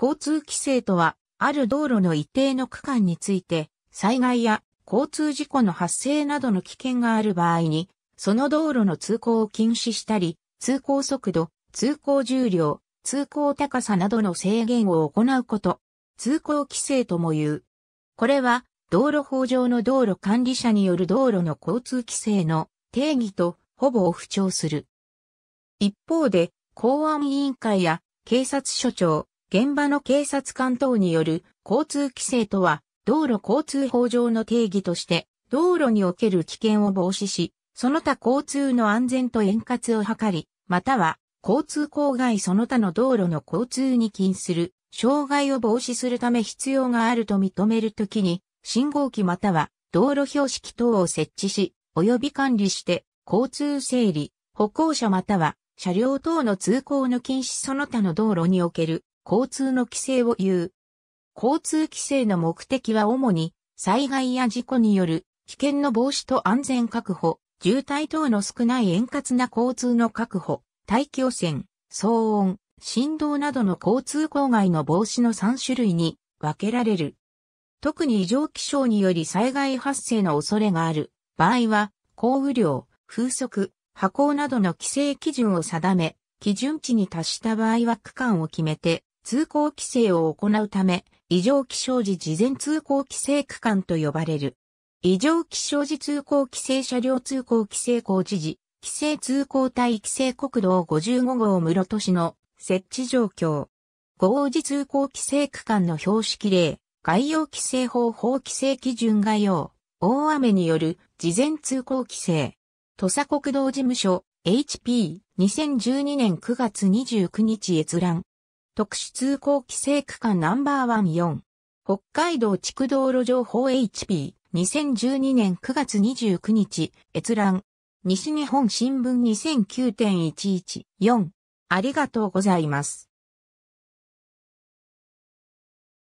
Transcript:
交通規制とは、ある道路の一定の区間について、災害や交通事故の発生などの危険がある場合に、その道路の通行を禁止したり、通行速度、通行重量、通行高さなどの制限を行うこと、通行規制とも言う。これは、道路法上の道路管理者による道路の交通規制の定義とほぼを不調する。一方で、公安委員会や警察署長、現場の警察官等による交通規制とは、道路交通法上の定義として、道路における危険を防止し、その他交通の安全と円滑を図り、または、交通公害その他の道路の交通に禁する、障害を防止するため必要があると認めるときに、信号機または道路標識等を設置し、及び管理して、交通整理、歩行者または車両等の通行の禁止その他の道路における交通の規制を言う。交通規制の目的は主に災害や事故による危険の防止と安全確保、渋滞等の少ない円滑な交通の確保、大気汚染、騒音、振動などの交通公害の防止の3種類に分けられる。特に異常気象により災害発生の恐れがある場合は、降雨量、風速、波行などの規制基準を定め、基準値に達した場合は区間を決めて、通行規制を行うため、異常気象時事前通行規制区間と呼ばれる。異常気象時通行規制車両通行規制工事時、規制通行帯規制国道55号室戸市の設置状況。合時通行規制区間の標識例、概要規制法法規制基準概要、大雨による事前通行規制。土佐国道事務所、HP、2012年9月29日閲覧。特殊通行規制区間ナンバーワン4北海道地区道路情報 HP。2012年9月29日、閲覧。西日本新聞2009.114。ありがとうございます。